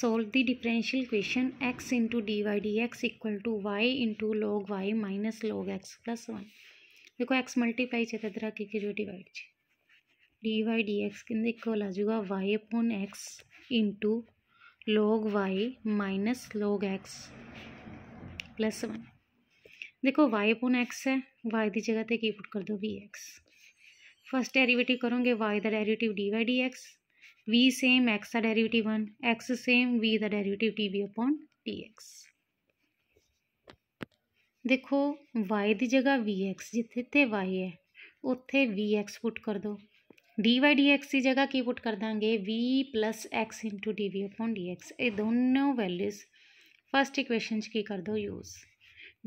solve the differential question X into D Y D X equal to Y into log Y minus log X plus one देखो X multiply से तरह के जो divide है D Y D x कल आ जाएगा Y upon X into log Y minus log X plus one देखो वाई अपॉन एक्स है वाई की जगह पर की पुट कर दो वी एक्स फर्स्ट डेरीवेटिव करोगे Y the derivative D Y D X V same X का derivative one X same V the derivative T V upon T X देखो वाई दी जगह वी एक्स जिते इतने वाई है उत्थे वी एक्स पुट कर दो डी वाई डी एक्स की जगह की पुट कर देंगे V plus X into D V upon D X ये दोनों वैल्यूज फस्ट इक्वेशन की कर दो use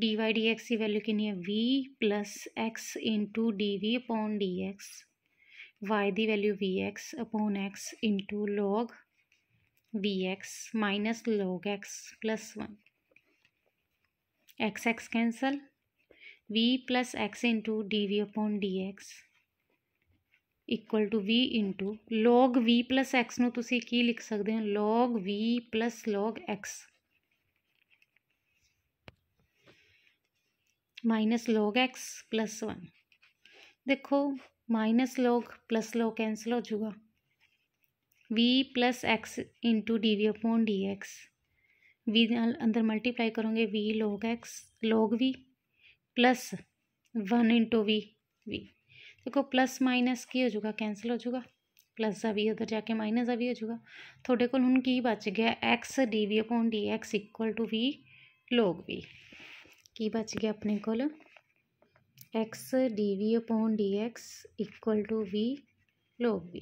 D Y D X की वैल्यू कि V plus X into D V upon D X Y दी value V X upon X into log V X minus log X plus one X X cancel V plus X into D V upon D X equal to V into log V plus X नी की लिख सकते हो log V plus log X minus log X plus one देखो minus log plus log cancel हो जाएगा V plus X into D V upon D X V अंदर multiply करोगे V log X log V plus one into V V देखो plus minus की हो जाएगा cancel हो जाएगा प्लस का भी उधर जाके माइनस का भी हो जाएगा थोड़े को हूँ की बच गया X D V upon D X equal to V log V की बच गया अपने को X D V upon D X equal to V log V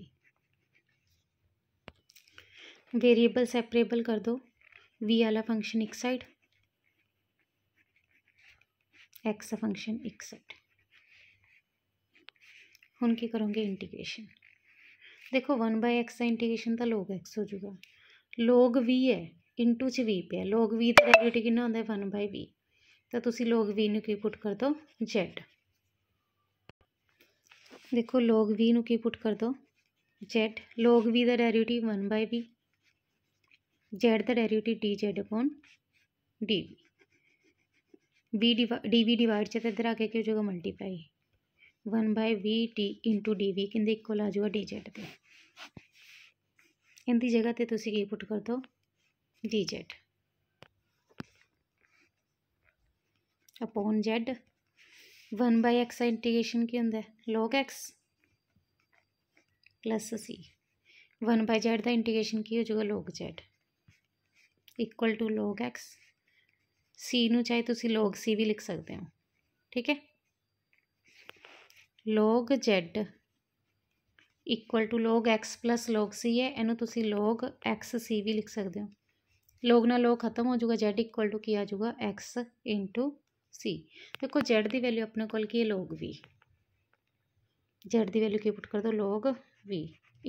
variable separable कर दो वी वाला फंक्शन एक साइड एक्स फंक्शन एक साइड हूँ की करोगे इंटीग्रेशन देखो वन बाय एक्स का इंटीग्रेशन तो लोग एक्स हो जूगा लोग वी है इंटू च वी पे लोग वी का डेरिवेटिव कि होंगे वन बाय वी तो तुम लोग वी की पुट कर दो जेड देखो लोग वी नु की पुट कर दो जेड लोग वी का derivative one by V Z का derivative D Z upon D V बी डिवा डी वी डिवाइड से इधर आके क्यों जाएगा multiply one by V T two D V कहते इक्वल आ जाऊगा डी जेड पर इनकी जगह पर तुम की पुट कर दो D Z upon Z one by X का इंटीग्रेशन क्या होंगे log X plus C one by Z का इंटीग्रेशन की हो जाएगा log Z equal to log X C ਨੂੰ ਚਾਹੇ ਤੁਸੀਂ log c ਵੀ ਲਿਖ ਸਕਦੇ ਹੋ ਠੀਕ ਹੈ log z equal to log x log c ਹੈ ਇਹਨੂੰ ਤੁਸੀਂ log x c ਵੀ ਲਿਖ ਸਕਦੇ ਹੋ log ਨਾਲ log ਖਤਮ ਹੋ ਜਾਊਗਾ z ਇਕੁਅਲ ਟੂ ਕੀ ਆ ਜਾਊਗਾ x सी देखो जैड की वैल्यू अपने कोल की ਹੈ log v z की ਵੈਲਿਊ ਕੀ ਪੁੱਟ ਕਰ ਦੋ log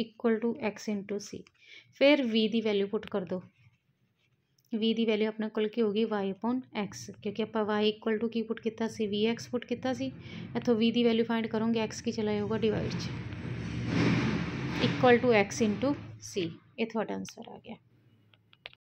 equal to X into C फिर वी की वैल्यू पुट कर दो वी की वैल्यू अपने को होगी वाई अपॉन एक्स क्योंकि आप वाई इक्वल टू की पुट किया वी एक्स पुट किया इतों वी की वैल्यू फाइंड करोगे एक्स की चला जाऊगा divide equal to X into C ये थोड़ा आंसर आ गया